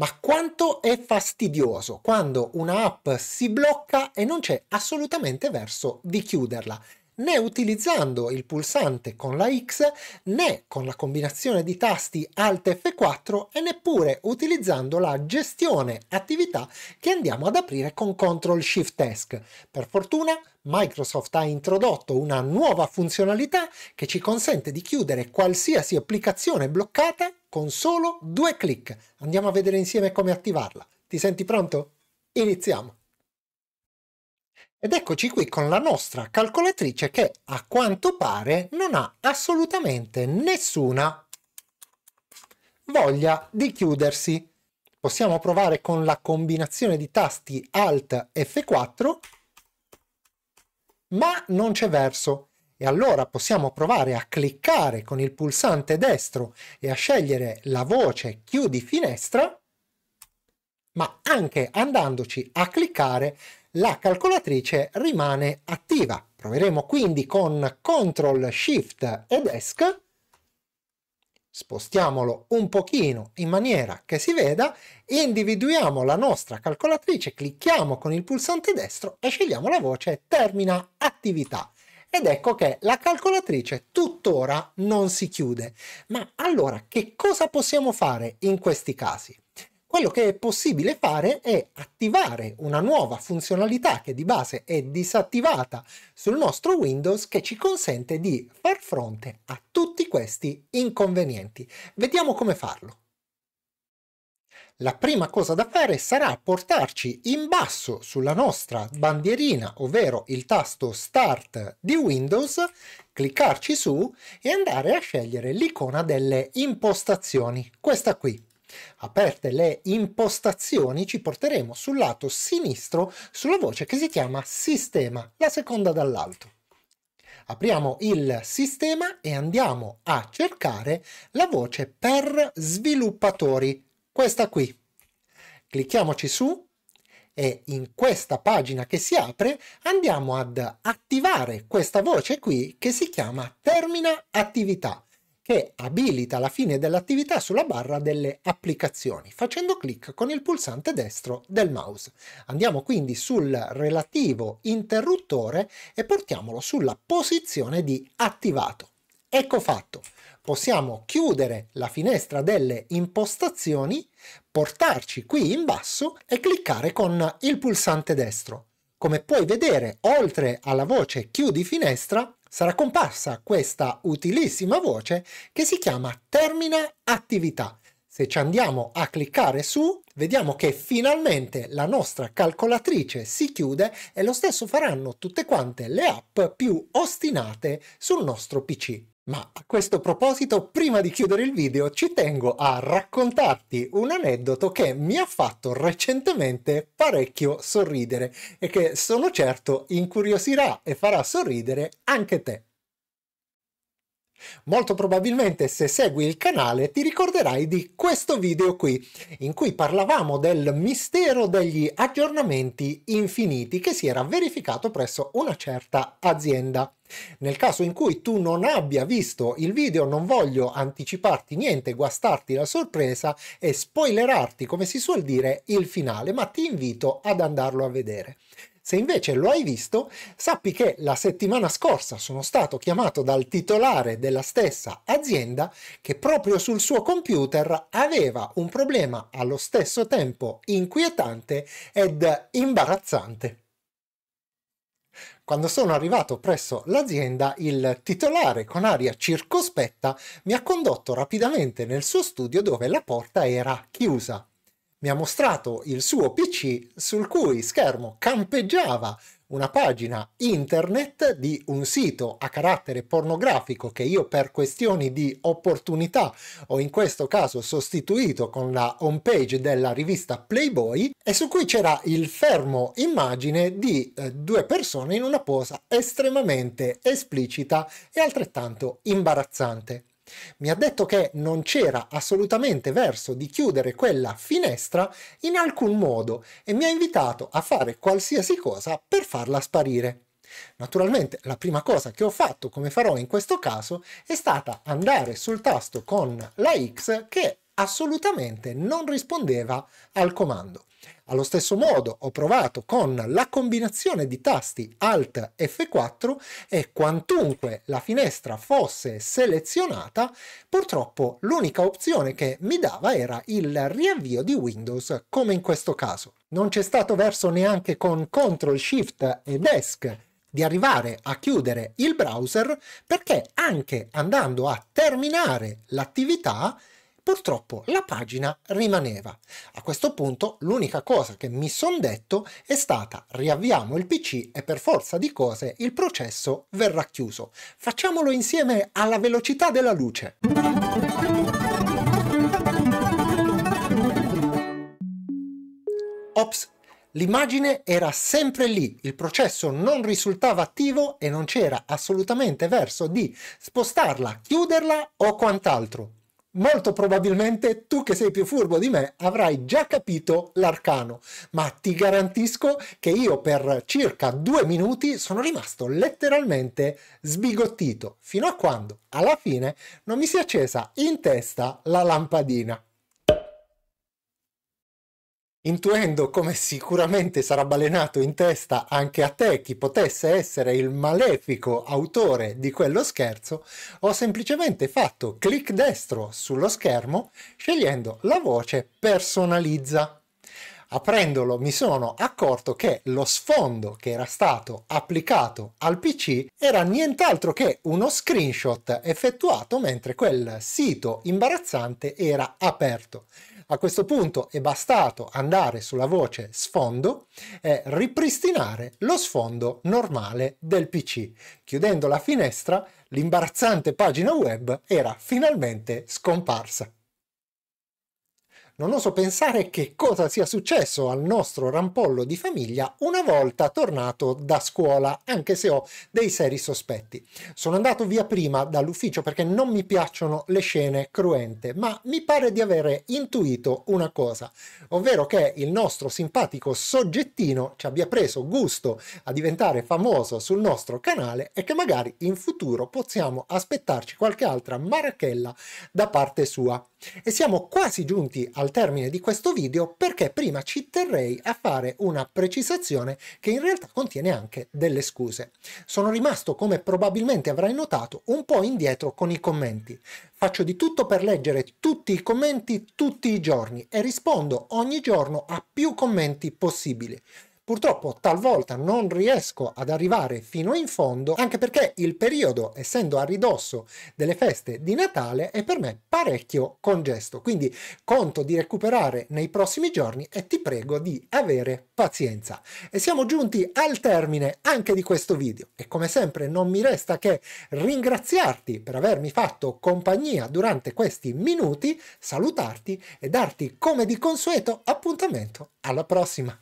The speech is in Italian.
Ma quanto è fastidioso quando una app si blocca e non c'è assolutamente verso di chiuderla, né utilizzando il pulsante con la X, né con la combinazione di tasti Alt F4 e neppure utilizzando la gestione attività che andiamo ad aprire con Ctrl Shift Esc. Per fortuna Microsoft ha introdotto una nuova funzionalità che ci consente di chiudere qualsiasi applicazione bloccata con solo due clic. Andiamo a vedere insieme come attivarla. Ti senti pronto? Iniziamo! Ed eccoci qui con la nostra calcolatrice che a quanto pare non ha assolutamente nessuna voglia di chiudersi. Possiamo provare con la combinazione di tasti Alt F4, ma non c'è verso e allora possiamo provare a cliccare con il pulsante destro e a scegliere la voce chiudi finestra, ma anche andandoci a cliccare la calcolatrice rimane attiva. Proveremo quindi con CTRL SHIFT ed ESC spostiamolo un pochino in maniera che si veda, individuiamo la nostra calcolatrice, clicchiamo con il pulsante destro e scegliamo la voce termina attività. Ed ecco che la calcolatrice tuttora non si chiude. Ma allora che cosa possiamo fare in questi casi? Quello che è possibile fare è attivare una nuova funzionalità che di base è disattivata sul nostro Windows che ci consente di far fronte a tutti questi inconvenienti. Vediamo come farlo la prima cosa da fare sarà portarci in basso sulla nostra bandierina, ovvero il tasto Start di Windows, cliccarci su e andare a scegliere l'icona delle impostazioni, questa qui. Aperte le impostazioni ci porteremo sul lato sinistro sulla voce che si chiama Sistema, la seconda dall'alto. Apriamo il sistema e andiamo a cercare la voce per sviluppatori, questa qui. Clicchiamoci su e in questa pagina che si apre andiamo ad attivare questa voce qui che si chiama termina attività che abilita la fine dell'attività sulla barra delle applicazioni facendo clic con il pulsante destro del mouse. Andiamo quindi sul relativo interruttore e portiamolo sulla posizione di attivato. Ecco fatto possiamo chiudere la finestra delle impostazioni, portarci qui in basso e cliccare con il pulsante destro. Come puoi vedere, oltre alla voce chiudi finestra, sarà comparsa questa utilissima voce che si chiama termina attività. Se ci andiamo a cliccare su, vediamo che finalmente la nostra calcolatrice si chiude e lo stesso faranno tutte quante le app più ostinate sul nostro PC. Ma a questo proposito, prima di chiudere il video, ci tengo a raccontarti un aneddoto che mi ha fatto recentemente parecchio sorridere e che sono certo incuriosirà e farà sorridere anche te. Molto probabilmente se segui il canale ti ricorderai di questo video qui, in cui parlavamo del mistero degli aggiornamenti infiniti che si era verificato presso una certa azienda. Nel caso in cui tu non abbia visto il video non voglio anticiparti niente, guastarti la sorpresa e spoilerarti, come si suol dire, il finale, ma ti invito ad andarlo a vedere. Se invece lo hai visto, sappi che la settimana scorsa sono stato chiamato dal titolare della stessa azienda che proprio sul suo computer aveva un problema allo stesso tempo inquietante ed imbarazzante. Quando sono arrivato presso l'azienda, il titolare con aria circospetta mi ha condotto rapidamente nel suo studio dove la porta era chiusa mi ha mostrato il suo PC sul cui schermo campeggiava una pagina internet di un sito a carattere pornografico che io per questioni di opportunità ho in questo caso sostituito con la homepage della rivista Playboy e su cui c'era il fermo immagine di eh, due persone in una posa estremamente esplicita e altrettanto imbarazzante. Mi ha detto che non c'era assolutamente verso di chiudere quella finestra in alcun modo e mi ha invitato a fare qualsiasi cosa per farla sparire. Naturalmente la prima cosa che ho fatto, come farò in questo caso, è stata andare sul tasto con la X che assolutamente non rispondeva al comando. Allo stesso modo ho provato con la combinazione di tasti Alt F4 e quantunque la finestra fosse selezionata, purtroppo l'unica opzione che mi dava era il riavvio di Windows, come in questo caso. Non c'è stato verso neanche con Ctrl Shift ed Esc di arrivare a chiudere il browser perché anche andando a terminare l'attività Purtroppo la pagina rimaneva. A questo punto l'unica cosa che mi son detto è stata riavviamo il PC e per forza di cose il processo verrà chiuso. Facciamolo insieme alla velocità della luce. Ops, L'immagine era sempre lì, il processo non risultava attivo e non c'era assolutamente verso di spostarla, chiuderla o quant'altro molto probabilmente tu che sei più furbo di me avrai già capito l'arcano, ma ti garantisco che io per circa due minuti sono rimasto letteralmente sbigottito, fino a quando alla fine non mi si è accesa in testa la lampadina intuendo come sicuramente sarà balenato in testa anche a te chi potesse essere il malefico autore di quello scherzo, ho semplicemente fatto clic destro sullo schermo scegliendo la voce personalizza. Aprendolo mi sono accorto che lo sfondo che era stato applicato al PC era nient'altro che uno screenshot effettuato mentre quel sito imbarazzante era aperto. A questo punto è bastato andare sulla voce sfondo e ripristinare lo sfondo normale del PC. Chiudendo la finestra, l'imbarazzante pagina web era finalmente scomparsa. Non oso pensare che cosa sia successo al nostro rampollo di famiglia una volta tornato da scuola, anche se ho dei seri sospetti. Sono andato via prima dall'ufficio perché non mi piacciono le scene cruente, ma mi pare di avere intuito una cosa, ovvero che il nostro simpatico soggettino ci abbia preso gusto a diventare famoso sul nostro canale e che magari in futuro possiamo aspettarci qualche altra marachella da parte sua. E siamo quasi giunti al termine di questo video perché prima ci terrei a fare una precisazione che in realtà contiene anche delle scuse. Sono rimasto, come probabilmente avrai notato, un po' indietro con i commenti. Faccio di tutto per leggere tutti i commenti tutti i giorni e rispondo ogni giorno a più commenti possibili. Purtroppo talvolta non riesco ad arrivare fino in fondo, anche perché il periodo, essendo a ridosso delle feste di Natale, è per me parecchio congesto. Quindi conto di recuperare nei prossimi giorni e ti prego di avere pazienza. E siamo giunti al termine anche di questo video e come sempre non mi resta che ringraziarti per avermi fatto compagnia durante questi minuti, salutarti e darti come di consueto appuntamento alla prossima.